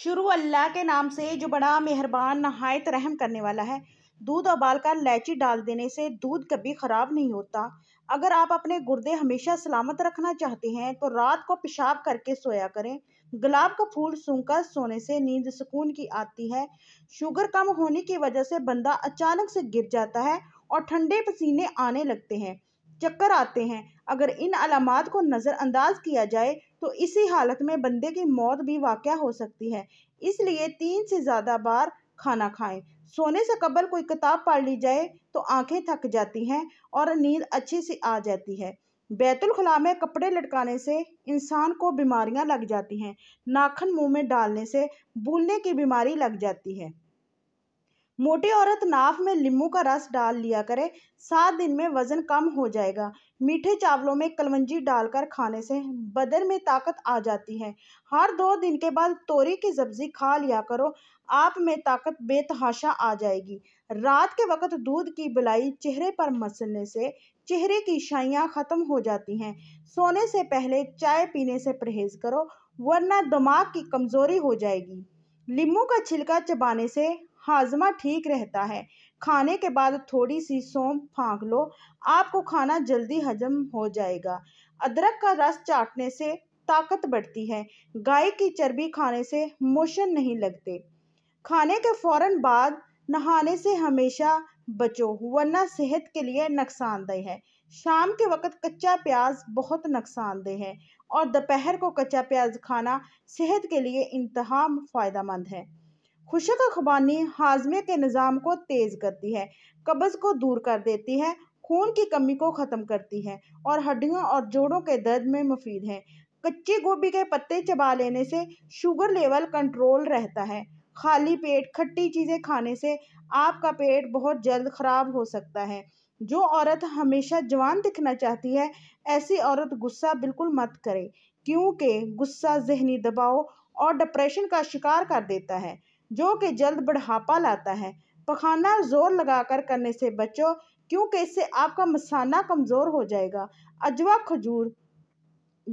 शुरू अल्लाह के नाम से जो बड़ा मेहरबान नहायत रहम करने वाला है दूध उबालकर लैची डाल देने से दूध कभी ख़राब नहीं होता अगर आप अपने गुर्दे हमेशा सलामत रखना चाहते हैं तो रात को पेशाब करके सोया करें गुलाब का फूल सूंघकर सोने से नींद सुकून की आती है शुगर कम होने की वजह से बंदा अचानक से गिर जाता है और ठंडे पसीने आने लगते हैं चक्कर आते हैं अगर इन अलामत को नज़रअंदाज किया जाए तो इसी हालत में बंदे की मौत भी वाक़ हो सकती है इसलिए तीन से ज़्यादा बार खाना खाएं सोने से कबल कोई किताब पढ़ ली जाए तो आंखें थक जाती हैं और नींद अच्छी सी आ जाती है बैतुल खला में कपड़े लटकाने से इंसान को बीमारियां लग जाती हैं नाखन मुंह में डालने से भूलने की बीमारी लग जाती है मोटी औरत नाफ में लींबू का रस डाल लिया करे सात दिन में वजन कम हो जाएगा मीठे चावलों में कलवंजी डालकर खाने से बदन में ताकत आ जाती है हर दो दिन के बाद तोरी की सब्जी खा लिया करो आप में ताकत बेतहाशा आ जाएगी रात के वक्त दूध की बलाई चेहरे पर मसलने से चेहरे की शाइयाँ ख़त्म हो जाती हैं सोने से पहले चाय पीने से परहेज करो वरना दिमाग की कमज़ोरी हो जाएगी लींबू का छिलका चबाने से हाजमा ठीक रहता है खाने के बाद थोड़ी सी सोम फाँक लो आपको खाना जल्दी हजम हो जाएगा अदरक का रस चाटने से ताकत बढ़ती है गाय की चर्बी खाने से मोशन नहीं लगते खाने के फौरन बाद नहाने से हमेशा बचो वरना सेहत के लिए नुकसानदेह है शाम के वक्त कच्चा प्याज बहुत नुकसानदेह है और दोपहर को कच्चा प्याज खाना सेहत के लिए इंतहा फ़ायदा मंद है खुशक खुबानी हाजमे के निज़ाम को तेज़ करती है कब्ज़ को दूर कर देती है खून की कमी को ख़त्म करती है और हड्डियों और जोड़ों के दर्द में मुफीद है कच्चे गोभी के पत्ते चबा लेने से शुगर लेवल कंट्रोल रहता है खाली पेट खट्टी चीज़ें खाने से आपका पेट बहुत जल्द ख़राब हो सकता है जो औरत हमेशा जवान दिखना चाहती है ऐसी औरत गुस्सा बिल्कुल मत करे क्योंकि गुस्सा जहनी दबाव और डिप्रेशन का शिकार कर देता है जो कि जल्द बढ़ापा लाता है पखाना जोर लगाकर करने से बचो क्योंकि इससे आपका मसाना कमज़ोर हो जाएगा अजवा खजूर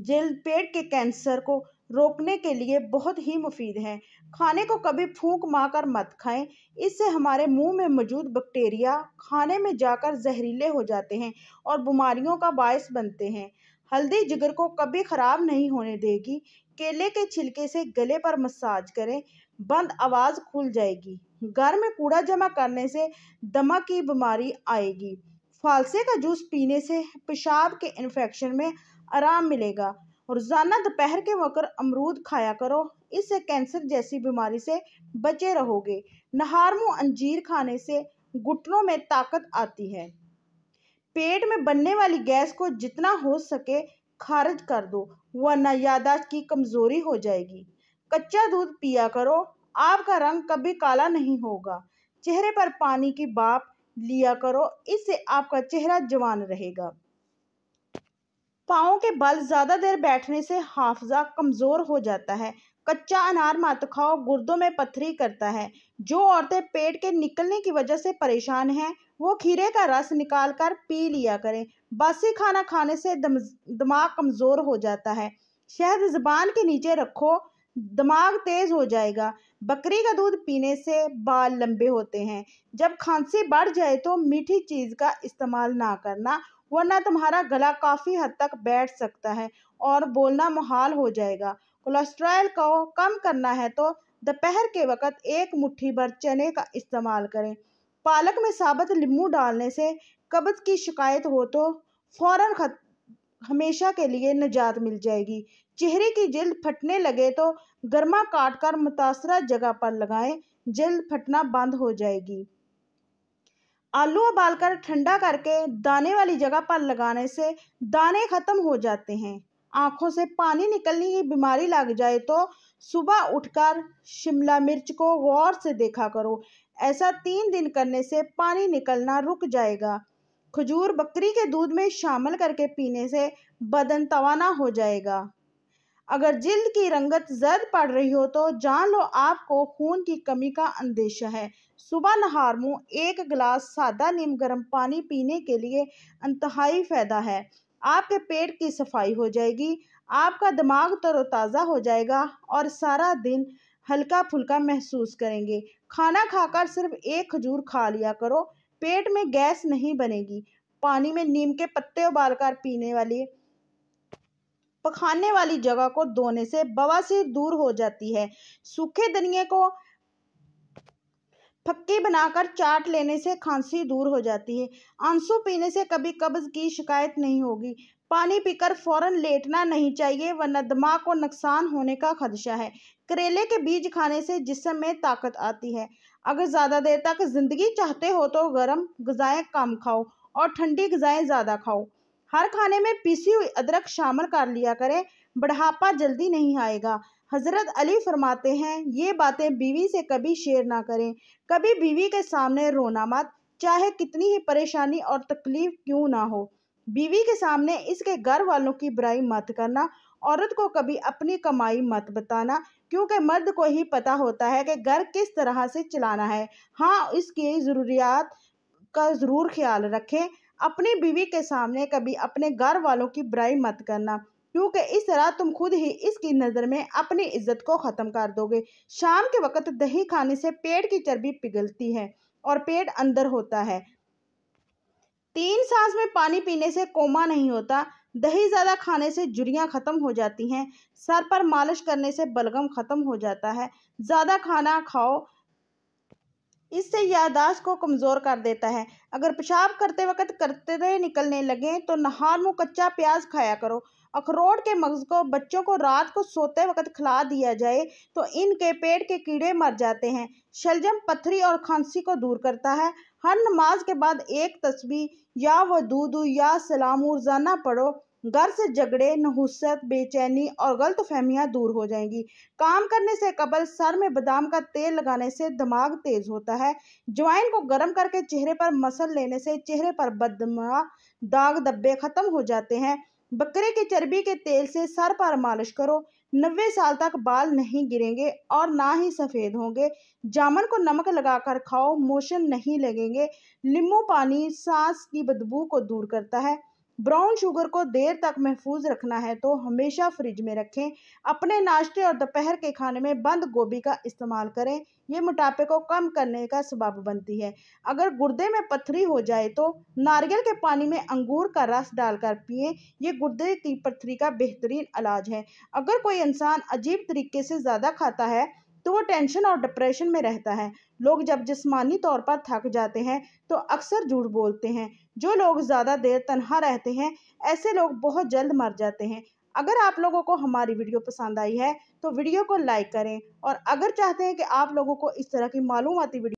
जल्द पेट के कैंसर को रोकने के लिए बहुत ही मुफीद है खाने को कभी फूंक मार मत खाएं इससे हमारे मुंह में मौजूद बैक्टीरिया खाने में जाकर जहरीले हो जाते हैं और बीमारियों का बायस बनते हैं हल्दी जिगर को कभी ख़राब नहीं होने देगी केले के छिलके से गले पर मसाज करें बंद आवाज़ खुल जाएगी घर में कूड़ा जमा करने से दमा की बीमारी आएगी फालसे का जूस पीने से पेशाब के इन्फेक्शन में आराम मिलेगा रोज़ाना दोपहर के वक़्त अमरूद खाया करो इससे कैंसर जैसी बीमारी से बचे रहोगे नहार मुँह अंजीर खाने से घुटनों में ताकत आती है पेट में बनने वाली गैस को जितना हो सके खारिज कर दो वरना यादाश्त की कमज़ोरी हो जाएगी कच्चा दूध पिया करो आपका रंग कभी काला नहीं होगा चेहरे पर पानी की बाप लिया करो इससे आपका चेहरा जवान रहेगा पाओ के बल ज़्यादा देर बैठने से हाफजा कमज़ोर हो जाता है कच्चा अनार मत खाओ गुर्दों में पथरी करता है जो औरतें पेट के निकलने की वजह से परेशान हैं वो खीरे का रस निकाल कर पी लिया करें बासी खाना खाने से दम, दिमाग कमज़ोर हो जाता है शहद ज़बान के नीचे रखो दिमाग तेज हो जाएगा बकरी का दूध पीने से बाल लंबे होते हैं जब खांसी बढ़ जाए तो मीठी चीज़ का इस्तेमाल ना करना वरना तुम्हारा गला काफ़ी हद तक बैठ सकता है और बोलना मुहाल हो जाएगा कोलेस्ट्रॉल को कम करना है तो दोपहर के वक्त एक मुट्ठी भर चने का इस्तेमाल करें पालक में साबत नींबू डालने से कब्ज की शिकायत हो तो फौरन हमेशा के लिए निजात मिल जाएगी चेहरे की जल्द फटने लगे तो गर्मा काट कर मुतासरा जगह पर लगाएं जल्द फटना बंद हो जाएगी आलू उबालकर ठंडा करके दाने वाली जगह पर लगाने से दाने खत्म हो जाते हैं आंखों से पानी निकलने की बीमारी लग जाए तो सुबह उठकर शिमला मिर्च को गौर से देखा करो ऐसा तीन दिन करने से पानी निकलना रुक जाएगा खजूर बकरी के दूध में शामिल करके पीने से बदन तवाना हो जाएगा अगर जिल्द की रंगत जर्द पड़ रही हो तो जान लो आपको खून की कमी का अंदेशा है सुबह नहार मुँह एक गिलास सादा नीम गर्म पानी पीने के लिए इंतहाई फ़ायदा है आपके पेट की सफाई हो जाएगी आपका दिमाग तरोताज़ा हो जाएगा और सारा दिन हल्का फुल्का महसूस करेंगे खाना खाकर सिर्फ एक खजूर खा लिया करो पेट में गैस नहीं बनेगी पानी में नीम के पत्ते उबालकर पीने वाली पखाने वाली जगह को धोने से बवासीर दूर हो जाती है सूखे धनिए को फक्की बनाकर चाट लेने से खांसी दूर हो जाती है आंसू पीने से कभी कब्ज की शिकायत नहीं होगी पानी पीकर फौरन लेटना नहीं चाहिए वरना दिमाग को नुकसान होने का खदशा है करेले के बीज खाने से जिसम में ताकत आती है अगर ज़्यादा देर तक ज़िंदगी चाहते हो तो गर्म गजाएं कम खाओ और ठंडी गजाएं ज़्यादा खाओ हर खाने में पीसी हुई अदरक शामिल कर लिया करें बढ़ापा जल्दी नहीं आएगा हज़रत अली फरमाते हैं ये बातें बीवी से कभी शेयर ना करें कभी बीवी के सामने रोना मत चाहे कितनी ही परेशानी और तकलीफ़ क्यों ना हो बीवी के सामने इसके घर वालों की बुराई मत करना औरत को कभी अपनी कमाई मत बताना क्योंकि मर्द को ही पता होता है कि घर किस तरह से चलाना है हाँ इसकी ज़रूरियात का ज़रूर ख्याल रखें अपनी बीवी के सामने कभी अपने घर वालों की बुराई मत करना क्योंकि इस तरह तुम खुद ही इसकी नज़र में अपनी इज्जत को ख़त्म कर दोगे शाम के वक्त दही खाने से पेट की चर्बी पिघलती है और पेट अंदर होता है तीन सांस में पानी पीने से कोमा नहीं होता दही ज़्यादा खाने से जुड़ियाँ ख़त्म हो जाती हैं सर पर मालिश करने से बलगम ख़त्म हो जाता है ज़्यादा खाना खाओ इससे यादाश्त को कमज़ोर कर देता है अगर पेशाब करते वक्त करते निकलने लगें तो नहार मुँह कच्चा प्याज खाया करो अखरोट के मगज़ को बच्चों को रात को सोते वक्त खिला दिया जाए तो इनके पेट के कीड़े मर जाते हैं शलजम पथरी और खांसी को दूर करता है हर नमाज के बाद एक तस्वीर या वह दूध या सलाम रोज़ाना पढ़ो गर्ज झगड़े नहुसत बेचैनी और गलत फहमियाँ दूर हो जाएंगी काम करने से कबल सर में बादाम का तेल लगाने से दिमाग तेज होता है ज्वाइन को गर्म करके चेहरे पर मसल लेने से चेहरे पर बदमा दाग दब्बे खत्म हो जाते हैं बकरे की चर्बी के तेल से सर पर मालिश करो नब्बे साल तक बाल नहीं गिरेंगे और ना ही सफ़ेद होंगे जामन को नमक लगाकर खाओ मोशन नहीं लगेंगे नींबू पानी सांस की बदबू को दूर करता है ब्राउन शुगर को देर तक महफूज रखना है तो हमेशा फ्रिज में रखें अपने नाश्ते और दोपहर के खाने में बंद गोभी का इस्तेमाल करें ये मोटापे को कम करने का सबब बनती है अगर गुर्दे में पथरी हो जाए तो नारियल के पानी में अंगूर का रस डालकर पिए ये गुर्दे की पथरी का बेहतरीन इलाज है अगर कोई इंसान अजीब तरीके से ज़्यादा खाता है तो वो टेंशन और डिप्रेशन में रहता है लोग जब जिस्मानी तौर पर थक जाते हैं तो अक्सर झूठ बोलते हैं जो लोग ज़्यादा देर तनहा रहते हैं ऐसे लोग बहुत जल्द मर जाते हैं अगर आप लोगों को हमारी वीडियो पसंद आई है तो वीडियो को लाइक करें और अगर चाहते हैं कि आप लोगों को इस तरह की मालूमती वीडियो